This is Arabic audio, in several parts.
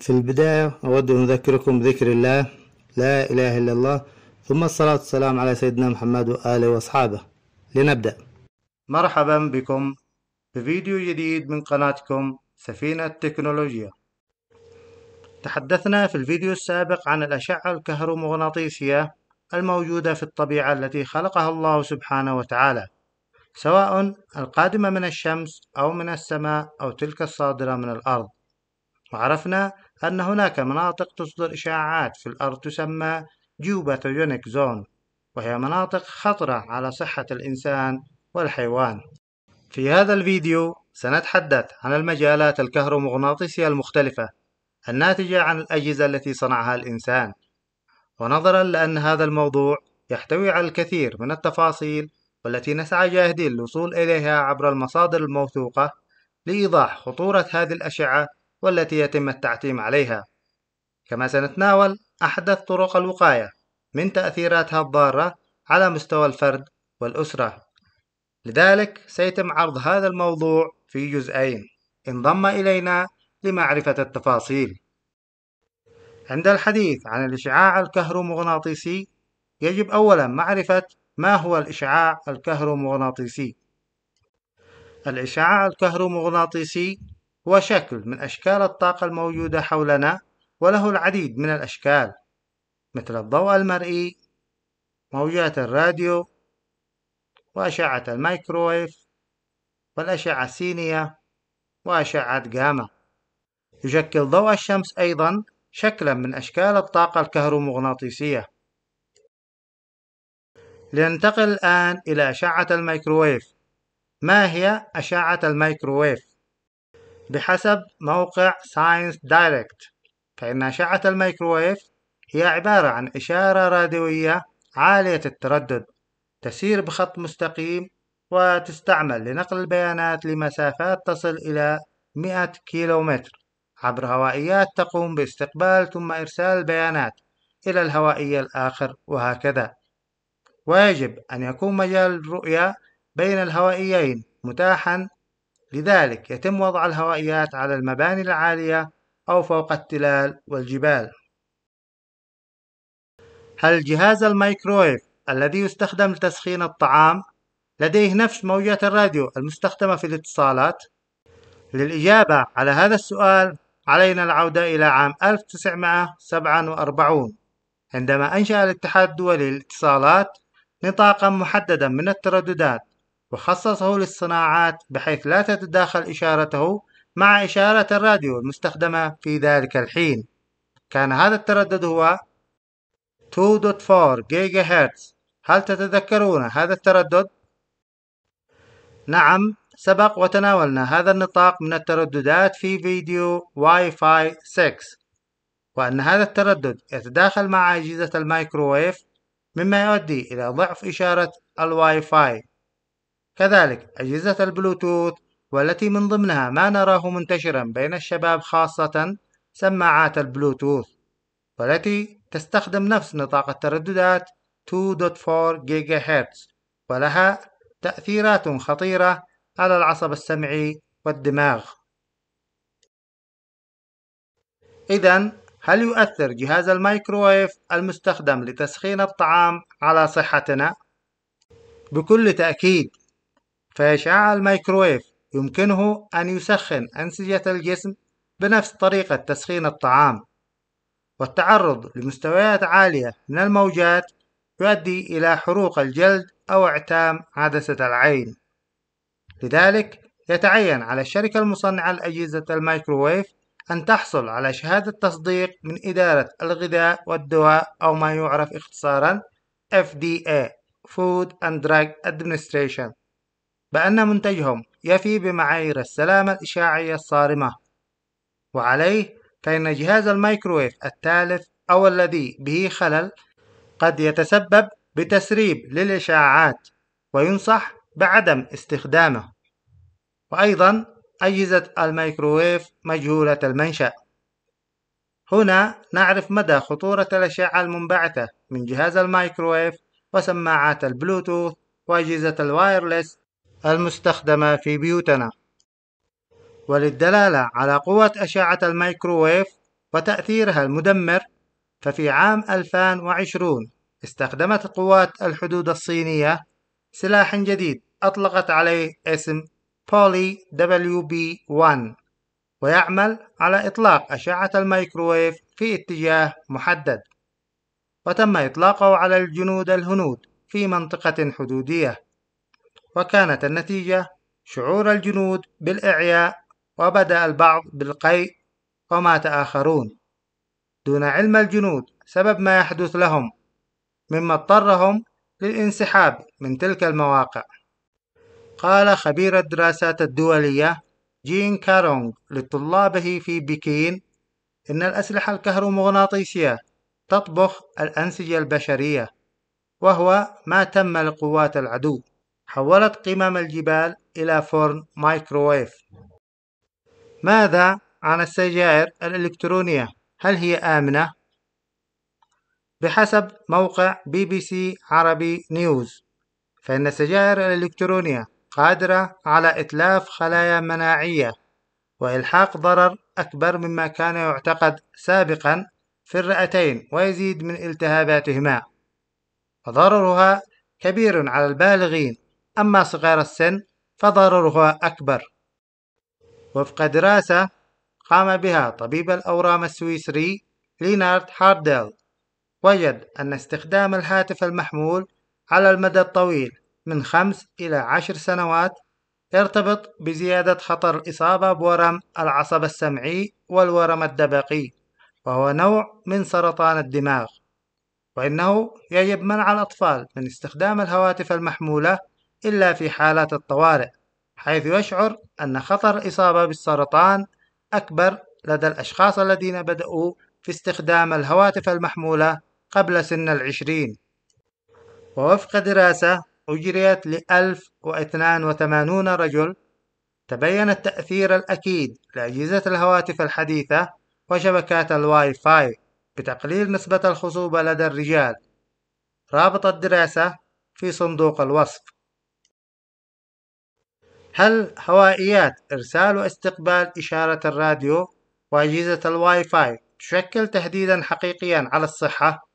في البداية أود أن أذكركم بذكر الله لا إله إلا الله ثم الصلاة والسلام على سيدنا محمد وآله وأصحابه لنبدأ مرحبا بكم في فيديو جديد من قناتكم سفينة تكنولوجيا تحدثنا في الفيديو السابق عن الأشعة الكهرومغناطيسية الموجودة في الطبيعة التي خلقها الله سبحانه وتعالى سواء القادمة من الشمس أو من السماء أو تلك الصادرة من الأرض وعرفنا أن هناك مناطق تصدر إشعاعات في الأرض تسمى جيوباتوجينيك زون وهي مناطق خطرة على صحة الإنسان والحيوان في هذا الفيديو سنتحدث عن المجالات الكهرومغناطيسية المختلفة الناتجة عن الأجهزة التي صنعها الإنسان ونظرا لأن هذا الموضوع يحتوي على الكثير من التفاصيل والتي نسعى جاهدين للوصول إليها عبر المصادر الموثوقة لإيضاح خطورة هذه الأشعة والتي يتم التعتيم عليها كما سنتناول أحدث طرق الوقاية من تأثيراتها الضارة على مستوى الفرد والأسرة لذلك سيتم عرض هذا الموضوع في جزئين انضم إلينا لمعرفة التفاصيل عند الحديث عن الإشعاع الكهرومغناطيسي يجب أولا معرفة ما هو الإشعاع الكهرومغناطيسي الإشعاع الكهرومغناطيسي هو شكل من أشكال الطاقة الموجودة حولنا وله العديد من الأشكال مثل الضوء المرئي موجات الراديو وأشعة المايكرويف والأشعة السينية وأشعة جاما يشكل ضوء الشمس أيضا شكلا من أشكال الطاقة الكهرومغناطيسية لننتقل الآن إلى أشعة المايكرويف ما هي أشعة المايكرويف؟ بحسب موقع ساينس دايركت فإن أشعة الميكروويف هي عبارة عن إشارة راديوية عالية التردد تسير بخط مستقيم وتستعمل لنقل البيانات لمسافات تصل إلى 100 كيلومتر عبر هوائيات تقوم باستقبال ثم إرسال البيانات إلى الهوائي الآخر وهكذا ويجب أن يكون مجال الرؤية بين الهوائيين متاحا لذلك يتم وضع الهوائيات على المباني العالية أو فوق التلال والجبال هل جهاز الميكرويف الذي يستخدم لتسخين الطعام لديه نفس موجات الراديو المستخدمة في الاتصالات؟ للإجابة على هذا السؤال علينا العودة إلى عام 1947 عندما أنشأ الاتحاد الدولي للاتصالات نطاقا محددا من الترددات وخصصه للصناعات بحيث لا تتداخل إشارته مع إشارة الراديو المستخدمة في ذلك الحين كان هذا التردد هو 2.4 جيجا هرتز هل تتذكرون هذا التردد؟ نعم سبق وتناولنا هذا النطاق من الترددات في فيديو واي فاي 6 وأن هذا التردد يتداخل مع أجهزة المايكروويف مما يؤدي إلى ضعف إشارة الواي فاي كذلك أجهزة البلوتوث والتي من ضمنها ما نراه منتشرا بين الشباب خاصة سماعات البلوتوث والتي تستخدم نفس نطاق الترددات 2.4 جيجا هرتز ولها تأثيرات خطيرة على العصب السمعي والدماغ إذا هل يؤثر جهاز الميكروويف المستخدم لتسخين الطعام على صحتنا؟ بكل تأكيد فإشعاع الميكرويف يمكنه أن يسخن أنسجة الجسم بنفس طريقة تسخين الطعام والتعرض لمستويات عالية من الموجات يؤدي إلى حروق الجلد أو اعتام عدسة العين لذلك يتعين على الشركة المصنعة لأجهزة الميكروويف أن تحصل على شهادة تصديق من إدارة الغذاء والدواء أو ما يعرف اختصارا FDA Food and Drug Administration بأن منتجهم يفي بمعايير السلامة الإشعاعية الصارمة وعليه فإن جهاز الميكرويف التالف أو الذي به خلل قد يتسبب بتسريب للإشعاعات وينصح بعدم استخدامه وأيضا أجهزة الميكرويف مجهولة المنشأ هنا نعرف مدى خطورة الأشعة المنبعثة من جهاز الميكرويف وسماعات البلوتوث وأجهزة الوايرلس المستخدمة في بيوتنا وللدلالة على قوة أشعة الميكروويف وتأثيرها المدمر ففي عام 2020 استخدمت قوات الحدود الصينية سلاح جديد أطلقت عليه اسم بولي دبليو بي 1 ويعمل على إطلاق أشعة الميكروويف في اتجاه محدد وتم إطلاقه على الجنود الهنود في منطقة حدودية وكانت النتيجة شعور الجنود بالإعياء وبدأ البعض بالقيء ومات آخرون دون علم الجنود سبب ما يحدث لهم مما اضطرهم للانسحاب من تلك المواقع قال خبير الدراسات الدولية جين كارونغ لطلابه في بكين إن الأسلحة الكهرومغناطيسية تطبخ الأنسجة البشرية وهو ما تم لقوات العدو حولت قمم الجبال إلى فرن مايكروويف ماذا عن السجائر الإلكترونية؟ هل هي آمنة؟ بحسب موقع بي بي سي عربي نيوز فإن السجائر الإلكترونية قادرة على إتلاف خلايا مناعية وإلحاق ضرر أكبر مما كان يعتقد سابقا في الرئتين ويزيد من التهاباتهما وضررها كبير على البالغين أما صغار السن فضررها أكبر وفق دراسة قام بها طبيب الأورام السويسري لينارد هارديل وجد أن استخدام الهاتف المحمول على المدى الطويل من خمس إلى عشر سنوات يرتبط بزيادة خطر الإصابة بورم العصب السمعي والورم الدبقي وهو نوع من سرطان الدماغ وإنه يجب منع الأطفال من استخدام الهواتف المحمولة إلا في حالات الطوارئ حيث يشعر أن خطر الإصابة بالسرطان أكبر لدى الأشخاص الذين بدأوا في استخدام الهواتف المحمولة قبل سن العشرين ووفق دراسة أجريت لألف واثنان وثمانون رجل تبين التأثير الأكيد لأجهزة الهواتف الحديثة وشبكات الواي فاي بتقليل نسبة الخصوبة لدى الرجال رابط الدراسة في صندوق الوصف هل هوائيات إرسال واستقبال إشارة الراديو وأجهزة الواي فاي تشكل تهديدا حقيقيا على الصحة؟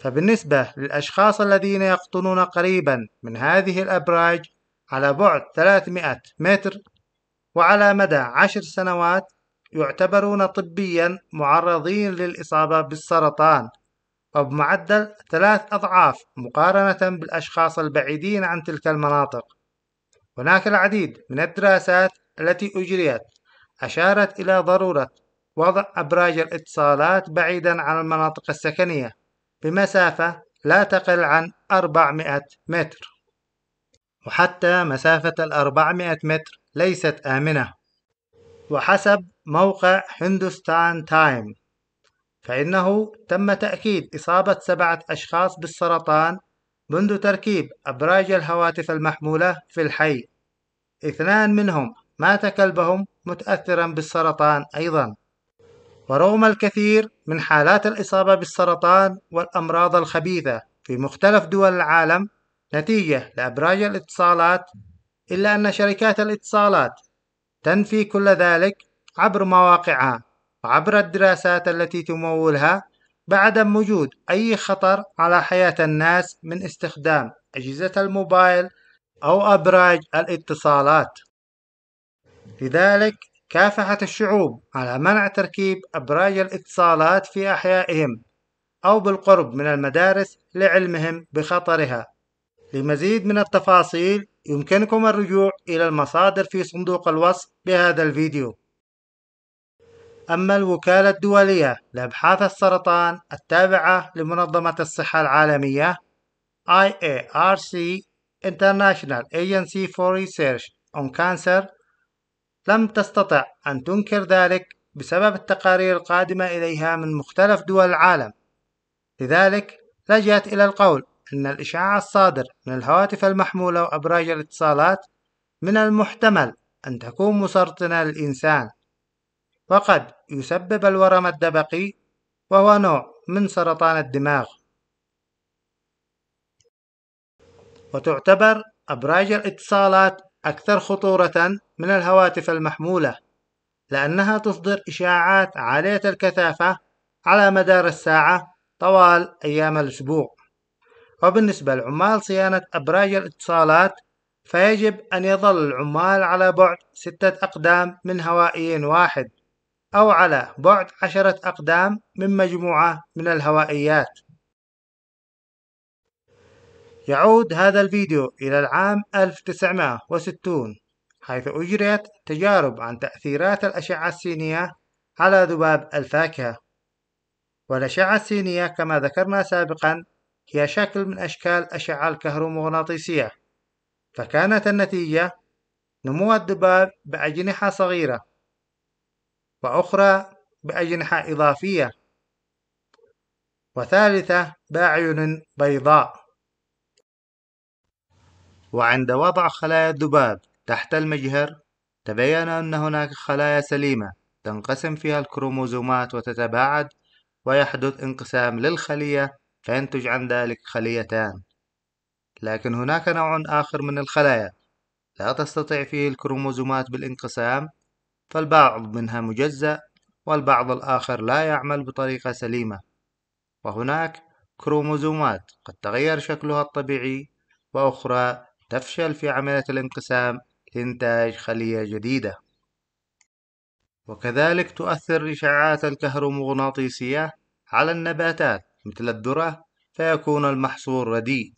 فبالنسبة للأشخاص الذين يقطنون قريبا من هذه الأبراج على بعد 300 متر وعلى مدى عشر سنوات يعتبرون طبيا معرضين للإصابة بالسرطان وبمعدل ثلاث أضعاف مقارنة بالأشخاص البعيدين عن تلك المناطق هناك العديد من الدراسات التي أجريت أشارت إلى ضرورة وضع أبراج الاتصالات بعيدا عن المناطق السكنية بمسافة لا تقل عن 400 متر وحتى مسافة 400 متر ليست آمنة وحسب موقع هندوستان تايم فإنه تم تأكيد إصابة سبعة أشخاص بالسرطان منذ تركيب أبراج الهواتف المحمولة في الحي اثنان منهم مات كلبهم متأثرا بالسرطان أيضا ورغم الكثير من حالات الإصابة بالسرطان والأمراض الخبيثة في مختلف دول العالم نتيجة لأبراج الاتصالات إلا أن شركات الاتصالات تنفي كل ذلك عبر مواقعها وعبر الدراسات التي تمولها بعدم وجود أي خطر على حياة الناس من استخدام أجهزة الموبايل أو أبراج الاتصالات. لذلك كافحت الشعوب على منع تركيب أبراج الاتصالات في أحيائهم أو بالقرب من المدارس لعلمهم بخطرها. لمزيد من التفاصيل يمكنكم الرجوع إلى المصادر في صندوق الوصف بهذا الفيديو. أما الوكالة الدولية لأبحاث السرطان التابعة لمنظمة الصحة العالمية IARC International Agency for Research on Cancer لم تستطع أن تنكر ذلك بسبب التقارير القادمة إليها من مختلف دول العالم لذلك لجأت إلى القول أن الإشعاع الصادر من الهواتف المحمولة وأبراج الاتصالات من المحتمل أن تكون مسرطنة للإنسان وقد يسبب الورم الدبقي وهو نوع من سرطان الدماغ وتعتبر أبراج الاتصالات أكثر خطورة من الهواتف المحمولة لأنها تصدر إشاعات عالية الكثافة على مدار الساعة طوال أيام الأسبوع وبالنسبة لعمال صيانة أبراج الاتصالات فيجب أن يظل العمال على بعد ستة أقدام من هوائي واحد أو على بعد عشرة أقدام من مجموعة من الهوائيات يعود هذا الفيديو إلى العام 1960 حيث أجريت تجارب عن تأثيرات الأشعة السينية على ذباب الفاكهة والأشعة السينية كما ذكرنا سابقا هي شكل من أشكال الأشعة الكهرومغناطيسية فكانت النتيجة نمو الذباب بأجنحة صغيرة وأخرى بأجنحة إضافية وثالثة بأعين بيضاء وعند وضع خلايا الذباب تحت المجهر تبين أن هناك خلايا سليمة تنقسم فيها الكروموزومات وتتباعد ويحدث انقسام للخلية فينتج عن ذلك خليتان لكن هناك نوع آخر من الخلايا لا تستطيع فيه الكروموزومات بالانقسام فالبعض منها مجزأ والبعض الآخر لا يعمل بطريقة سليمة وهناك كروموزومات قد تغير شكلها الطبيعي وأخرى تفشل في عملية الانقسام لإنتاج خلية جديدة وكذلك تؤثر الإشعاعات الكهرومغناطيسية على النباتات مثل الذرة فيكون المحصول رديء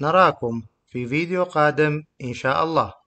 نراكم في فيديو قادم إن شاء الله